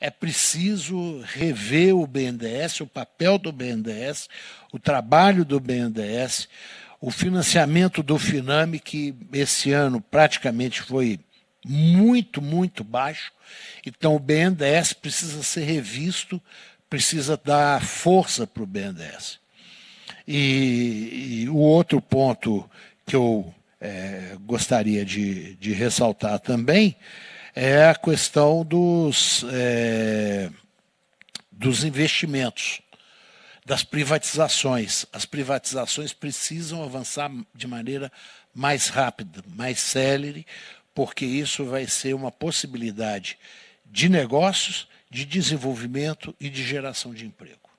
é preciso rever o BNDES, o papel do BNDES, o trabalho do BNDES, o financiamento do Finame, que esse ano praticamente foi muito, muito baixo. Então, o BNDES precisa ser revisto, precisa dar força para o BNDES. E, e, o outro ponto que eu é, gostaria de, de ressaltar também é a questão dos, é, dos investimentos, das privatizações. As privatizações precisam avançar de maneira mais rápida, mais célere, porque isso vai ser uma possibilidade de negócios, de desenvolvimento e de geração de emprego.